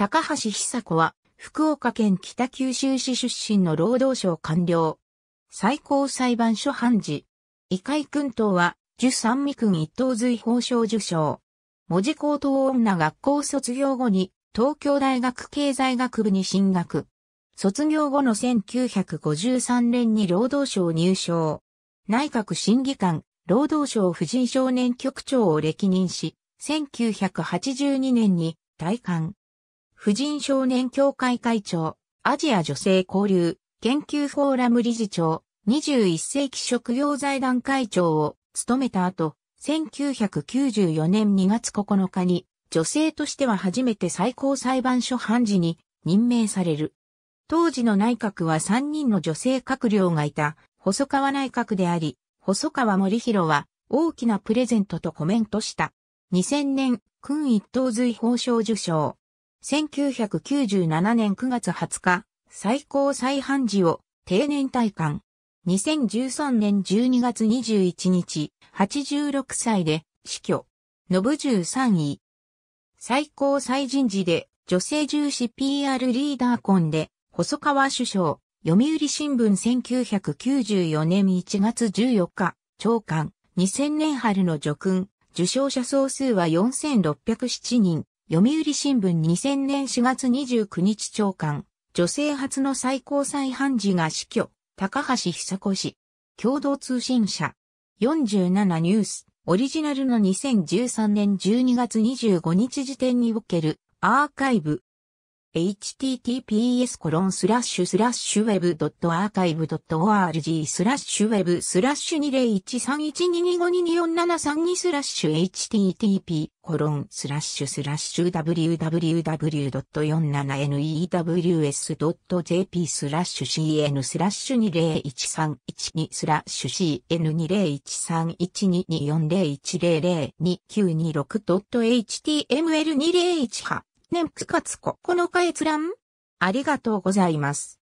高橋久子は、福岡県北九州市出身の労働省官僚。最高裁判所判事。異界君等は、十三味君一等随法賞受賞。文字高等女学校卒業後に、東京大学経済学部に進学。卒業後の1953年に労働省入省。内閣審議官、労働省婦人少年局長を歴任し、1982年に退官。婦人少年協会会長、アジア女性交流、研究フォーラム理事長、21世紀食用財団会長を務めた後、1994年2月9日に、女性としては初めて最高裁判所判事に任命される。当時の内閣は3人の女性閣僚がいた、細川内閣であり、細川森弘は大きなプレゼントとコメントした。2000年、君一等随法賞受賞。1997年9月20日、最高裁判事を定年退官。2013年12月21日、86歳で死去。信13位。最高裁人事で女性重視 PR リーダーコンで細川首相。読売新聞1994年1月14日、長官、2000年春の叙勲、受賞者総数は4607人、読売新聞2000年4月29日長官、女性初の最高裁判事が死去、高橋久子氏、共同通信社、47ニュース、オリジナルの2013年12月25日時点におけるアーカイブ、https コロンスラッシュスラッシュウェブドットアーカイブドット org スラッシュウェブスラッシュ20131225224732スラッシュ http コロンスラッシュスラッシュ www.47news.jp スラッシュ cn スラッシュ20131スラッシュ cn201312401002926.html2018 年9月9日閲覧ありがとうございます。